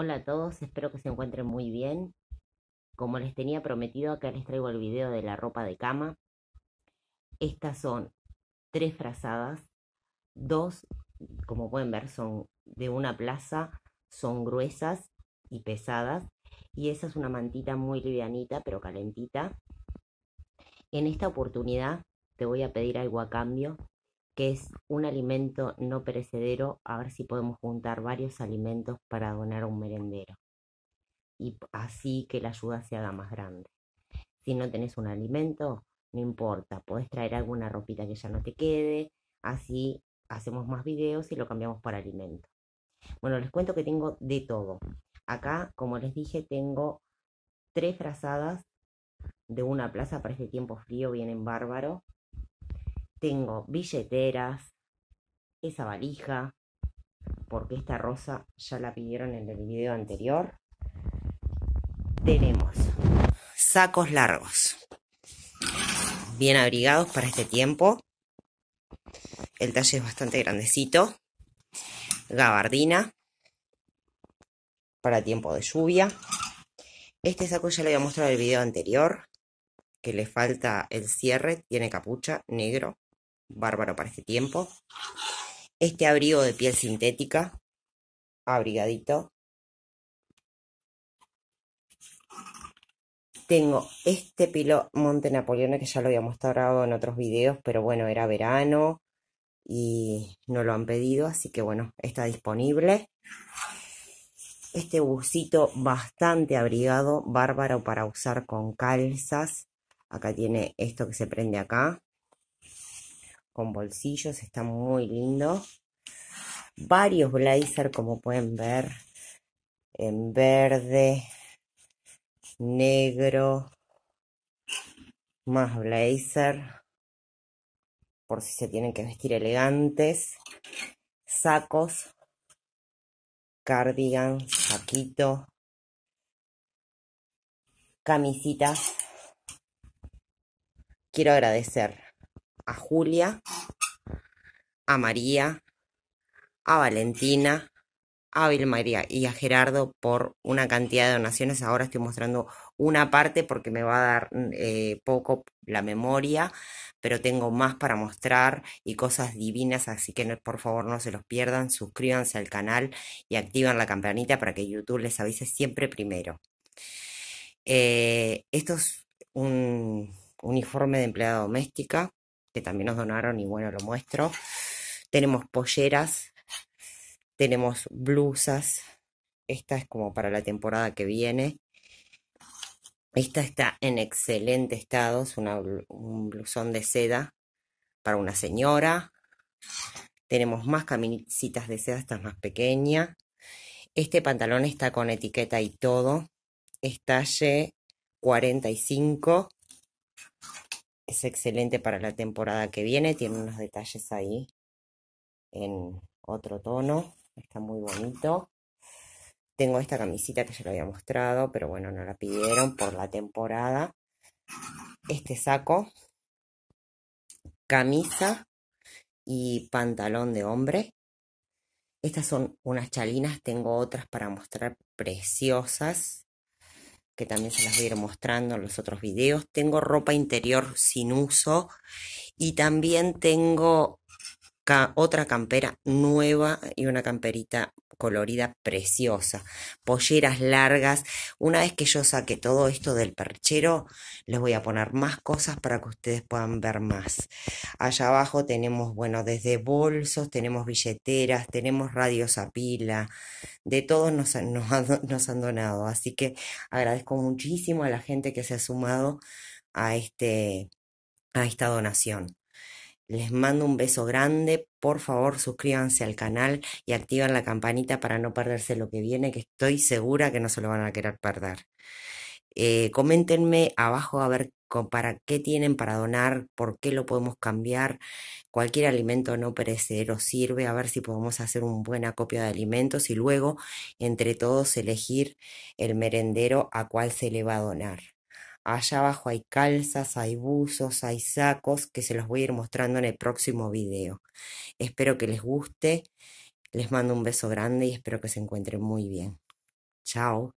Hola a todos, espero que se encuentren muy bien. Como les tenía prometido, acá les traigo el video de la ropa de cama. Estas son tres frazadas, dos, como pueden ver, son de una plaza, son gruesas y pesadas. Y esa es una mantita muy livianita, pero calentita. En esta oportunidad te voy a pedir algo a cambio que es un alimento no perecedero, a ver si podemos juntar varios alimentos para donar a un merendero y así que la ayuda se haga más grande. Si no tenés un alimento, no importa, podés traer alguna ropita que ya no te quede, así hacemos más videos y lo cambiamos por alimento. Bueno, les cuento que tengo de todo. Acá, como les dije, tengo tres frazadas de una plaza para este tiempo frío, vienen bárbaro. Tengo billeteras, esa valija, porque esta rosa ya la pidieron en el video anterior. Tenemos sacos largos, bien abrigados para este tiempo. El talle es bastante grandecito. Gabardina para tiempo de lluvia. Este saco ya lo había mostrado en el video anterior, que le falta el cierre, tiene capucha negro bárbaro para este tiempo. Este abrigo de piel sintética, abrigadito. Tengo este pilo Monte Napoleón que ya lo había mostrado en otros videos, pero bueno, era verano y no lo han pedido, así que bueno, está disponible. Este busito bastante abrigado, bárbaro para usar con calzas. Acá tiene esto que se prende acá, con bolsillos, está muy lindo. Varios blazer, como pueden ver, en verde, negro, más blazer, por si se tienen que vestir elegantes, sacos, cardigan, saquito, camisitas. Quiero agradecer a Julia, a María, a Valentina, a Vilmaría y a Gerardo por una cantidad de donaciones. Ahora estoy mostrando una parte porque me va a dar eh, poco la memoria, pero tengo más para mostrar y cosas divinas, así que por favor no se los pierdan, suscríbanse al canal y activen la campanita para que YouTube les avise siempre primero. Eh, esto es un uniforme de empleada doméstica que también nos donaron y bueno, lo muestro. Tenemos polleras, tenemos blusas. Esta es como para la temporada que viene. Esta está en excelente estado, es un blusón de seda para una señora. Tenemos más camisitas de seda, esta es más pequeña. Este pantalón está con etiqueta y todo. Es talle 45 es excelente para la temporada que viene, tiene unos detalles ahí en otro tono, está muy bonito. Tengo esta camisita que ya la había mostrado, pero bueno, no la pidieron por la temporada. Este saco, camisa y pantalón de hombre. Estas son unas chalinas, tengo otras para mostrar preciosas que también se las voy a ir mostrando en los otros videos. Tengo ropa interior sin uso y también tengo otra campera nueva y una camperita colorida preciosa, polleras largas. Una vez que yo saque todo esto del perchero, les voy a poner más cosas para que ustedes puedan ver más. Allá abajo tenemos, bueno, desde bolsos, tenemos billeteras, tenemos radios a pila, de todos nos, nos han donado. Así que agradezco muchísimo a la gente que se ha sumado a este a esta donación. Les mando un beso grande. Por favor, suscríbanse al canal y activen la campanita para no perderse lo que viene, que estoy segura que no se lo van a querer perder. Eh, coméntenme abajo a ver para qué tienen para donar, por qué lo podemos cambiar. Cualquier alimento no perecedero sirve, a ver si podemos hacer una buena copia de alimentos y luego entre todos elegir el merendero a cuál se le va a donar. Allá abajo hay calzas, hay buzos, hay sacos que se los voy a ir mostrando en el próximo video. Espero que les guste. Les mando un beso grande y espero que se encuentren muy bien. Chao.